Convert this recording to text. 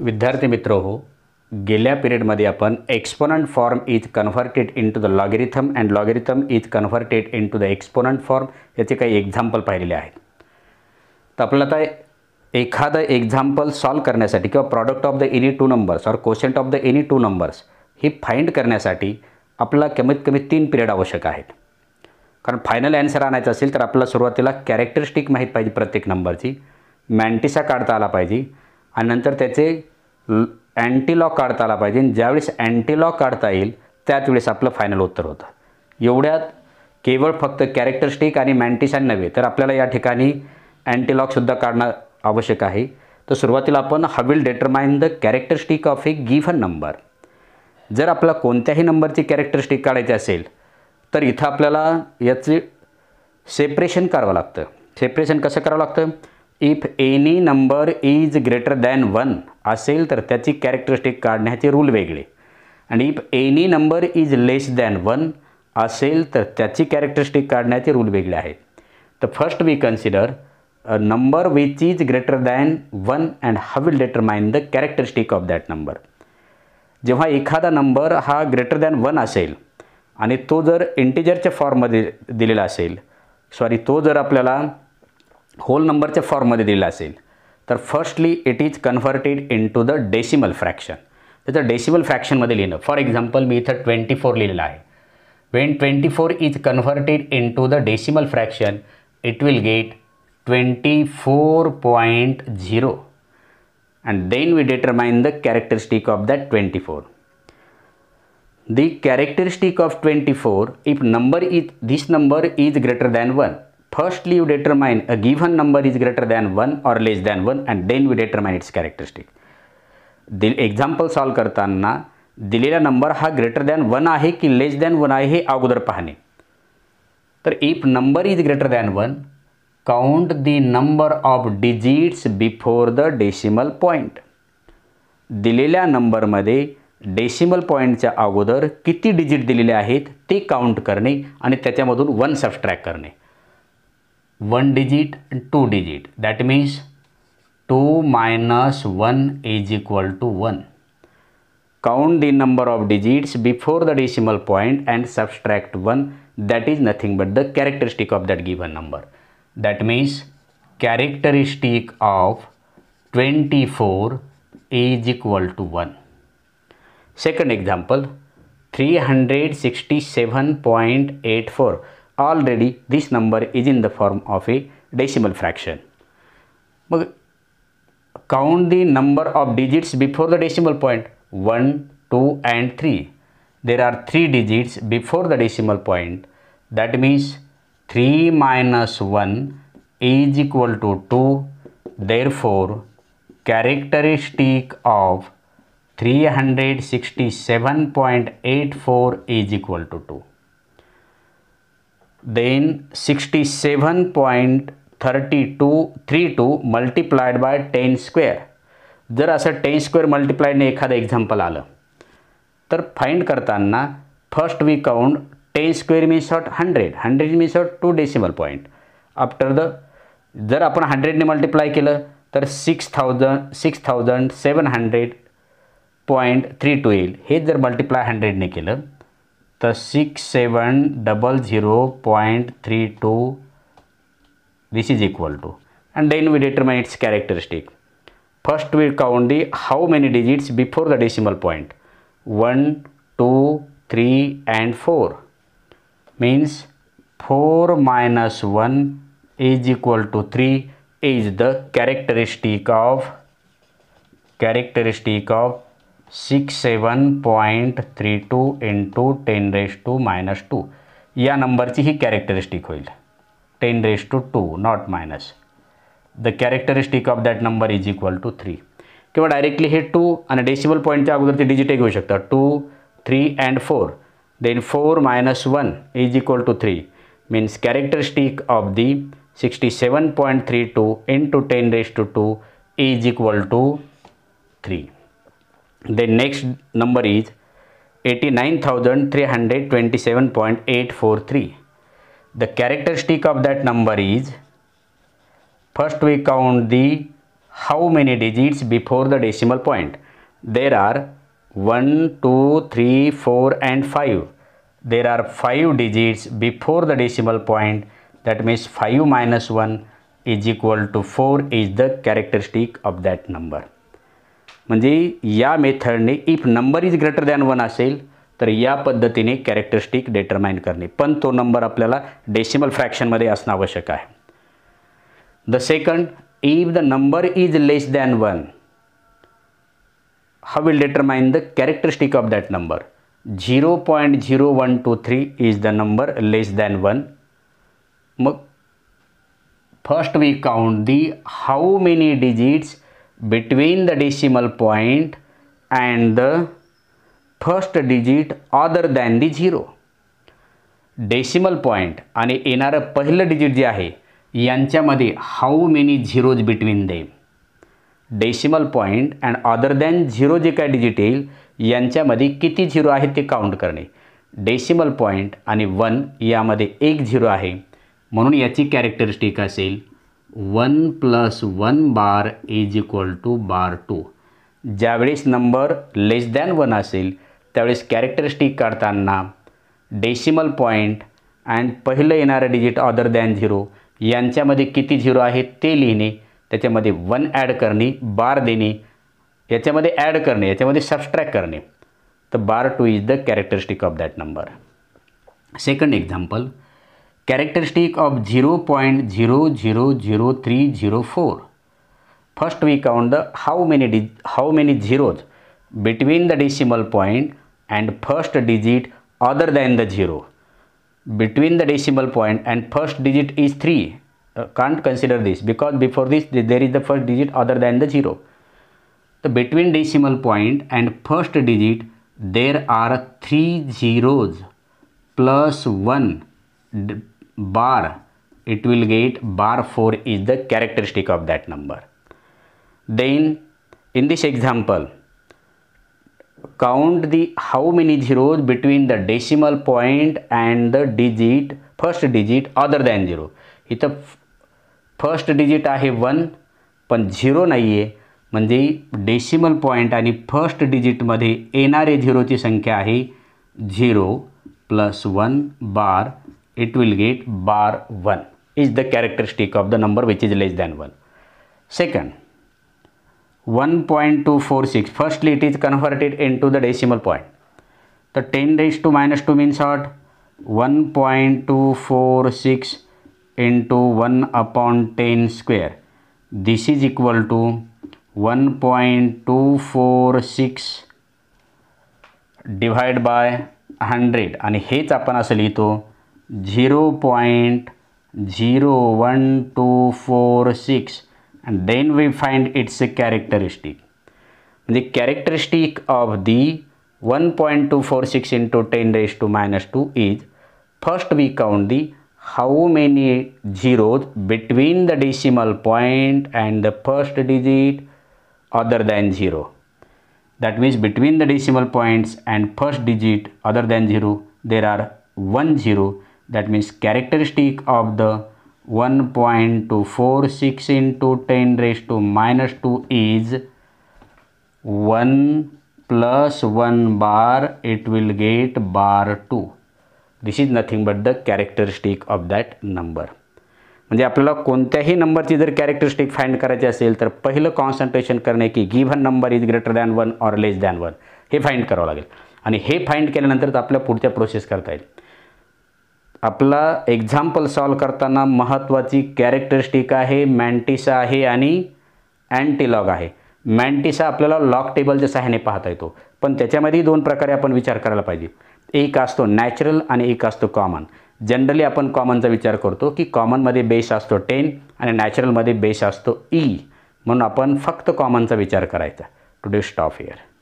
विद्यार्थी मित्र हो गेल्या पिरियडमध्ये आपण exponent form is converted into the logarithm and logarithm is converted into the exponent form याचे काही एक्झाम्पल पाहिलेले आहेत तर आपल्याला आता एखादं एक्झाम्पल सॉल्व करण्यासाठी किंवा product of the any two numbers or quotient of the any two numbers ही फाइंड करण्यासाठी आपल्याला कमीत कमी तीन पिरियड आवश्यक आहेत कारण फायनल ॲन्सर आणायचं असेल तर आपल्याला सुरुवातीला कॅरेक्टरिस्टिक माहीत पाहिजे प्रत्येक नंबरची मॅन्टिसा काढता आला पाहिजे आणि नंतर त्याचे अँटीलॉक काढता आला पाहिजे ज्यावेळेस अँटीलॉक काढता येईल त्याच वेळेस आपलं फायनल उत्तर होतं एवढ्यात केवळ फक्त कॅरेक्टरिस्टिक आणि मॅन्टिशन नव्हे तर आपल्याला या ठिकाणी अँटीलॉकसुद्धा काढणं आवश्यक आहे तर सुरुवातीला आपण will determine the characteristic of a given number जर आपल्याला कोणत्याही नंबरची कॅरेक्टरिस्टिक काढायची असेल तर इथं आपल्याला याचे सेपरेशन करावं लागतं सेपरेशन कसं करावं लागतं if any number is greater than one असेल तर त्याची कॅरेक्टरिस्टिक काढण्याचे रूल वेगळे आणि if any number is less than one असेल तर त्याची कॅरेक्टरिस्टिक काढण्याचे रूल वेगळे आहेत तर first we consider number which is greater than one and हा will determine the characteristic of that number जेव्हा एखादा नंबर हा ग्रेटर दॅन वन असेल आणि तो जर इंटिजरच्या फॉर्ममध्ये दिलेला असेल सॉरी तो जर आपल्याला होल नंबरच्या फॉर्ममध्ये दिला असेल तर firstly it is converted into the decimal fraction त्याचं डेसिमल फ्रॅक्शनमध्ये लिहिणं फॉर एक्झाम्पल मी इथं ट्वेंटी फोर लिहिलेलं आहे when twenty four is converted into the decimal fraction it will get twenty four point zero and then we determine the characteristic of that 24. The characteristic of 24 if number is this number is greater than 1 Firstly, you determine a given number is greater than 1 or less than 1 and then we determine its characteristic. दिल example solve करताना दिलेला number हा greater than one आहे की लेस than one आहे हे अगोदर पाहणे तर if number is greater than one count the number of digits before the decimal point दिलेल्या नंबरमध्ये डेसिमल पॉईंटच्या अगोदर किती डिजिट दिलेले आहेत ते काउंट करणे आणि त्याच्यामधून वन सबस्ट्रॅक्ट करणे one digit and two digit that means 2 minus 1 is equal to 1 count the number of digits before the decimal point and subtract 1 that is nothing but the characteristic of that given number that means characteristic of 24 is equal to 1 second example 367.84 already this number is in the form of a decimal fraction. Count the number of digits before the decimal point 1, 2 and 3. There are 3 digits before the decimal point. That means 3 minus 1 is equal to 2. Therefore, characteristic of 367.84 is equal to 2. Then 67.3232 multiplied by ten square जर असं ten square मल्टिप्लायडने एखादं example आलं तर find करताना first we count ten square means ought hundred hundred means ought two decimal point after the जर आपण हंड्रेडने multiply केलं तर six thousand six thousand seven hundred point three two येईल हे जर मल्टिप्लाय हंड्रेडने केलं the zero point three two. this is equal to and then we determine its characteristic first we count the how many digits before the decimal point 1 2 3 and 4 means 4 minus 1 is equal to 3 is the characteristic of characteristic of six seven point three two into ten raise to minus two या नंबरची ही characteristic होईल ten raise to two not minus the characteristic of that number is equal to three किंवा directly हे two आणि decimal पॉईंटच्या अगोदर ते डिजिटे घेऊ शकता two three and four then four minus one is equal to three means characteristic of the sixty seven point three two into ten raise to two is equal to three the next number is 89,327.843 the characteristic of that number is first we count the how many digits before the decimal point there are 1 2 3 4 and 5 there are 5 digits before the decimal point that means 5 minus 1 is equal to 4 is the characteristic of that number म्हणजे या मेथडने if number is greater than one असेल तर या पद्धतीने characteristic determine करणे पण तो नंबर आपल्याला डेसिमल फ्रॅक्शनमध्ये असणं आवश्यक आहे the second if the number is less than one हा will determine the characteristic of that number zero point zero one two three is the number less than one मग first we count the how many digits between the decimal point and the first digit other than the zero decimal point आणि येणारं पहिलं digit जे आहे यांच्यामध्ये how many zeros between them decimal point and other than zero जे काय digit येईल यांच्यामध्ये किती झिरो आहे ते काउंट करणे डेसिमल पॉईंट आणि वन यामध्ये एक झिरो आहे म्हणून याची कॅरेक्टरिस्टिक असेल one plus one bar is equal to bar two ज्यावेळेस नंबर लेस दॅन वन असेल त्यावेळेस कॅरेक्टरिस्टिक काढताना डेसिमल पॉईंट अँड पहिलं येणारं डिजिट ऑदर दॅन झिरो यांच्यामध्ये किती झिरो आहे ते लिहिणे त्याच्यामध्ये वन ॲड करणे बार देणे याच्यामध्ये ॲड करणे याच्यामध्ये सबस्ट्रॅक करणे तर bar two is the characteristic of that number second example characteristic of 0.000304 first we count the how many how many zeros between the decimal point and first digit other than the zero between the decimal point and first digit is 3 uh, can't consider this because before this there is the first digit other than the zero the between decimal point and first digit there are three zeros plus one bar, it will get bar 4 is the characteristic of that number. Then in this example, count the how many zeros between the decimal point and the digit, first digit other than 0. इथं first digit आहे one पण zero नाही आहे म्हणजे decimal point आणि first डिजिटमध्ये येणारे झिरोची संख्या आहे zero plus one bar it will get bar 1 is the characteristic of the number which is less than 1. Second, 1.246, firstly it is converted into the decimal point. The 10 raised to minus 2 means what? 1.246 into 1 upon 10 square. This is equal to 1.246 divided by 100. And हेच आपण असं लिहितो 0.01246 and then we find its characteristic. The characteristic of the 1.246 into 10 raised to minus 2 is first we count the how many zeros between the decimal point and the first digit other than 0 that means between the decimal points and first digit other than 0 there are one zero that means characteristic of the 1.246 into 10 raised to minus 2 is 1 plus 1 bar it will get bar 2 this is nothing but the characteristic of that number म्हणजे आपल्याला कोणत्याही नंबरची जर characteristic find करायची असेल तर पहिलं concentration करणे की given number is greater than one or less than one हे फाइंड करावं लागेल आणि हे फाइंड तर आपल्या पुढच्या प्रोसेस करता येईल आपला एक्झाम्पल सॉल्व करताना महत्त्वाची कॅरेक्टरिस्टिक आहे मॅन्टिसा आहे आणि अँटीलॉग आहे मॅन्टिसा आपल्याला लॉक टेबलच्या सहाय्याने पाहता येतो पण त्याच्यामध्ये दोन प्रकारे आपण विचार करायला पाहिजे एक असतो नॅचरल आणि एक असतो कॉमन जनरली आपण कॉमनचा विचार करतो की कॉमनमध्ये बेस असतो टेन आणि नॅचरलमध्ये बेस असतो ई e. म्हणून आपण फक्त कॉमनचा विचार करायचा टुडे स्टॉफ इयर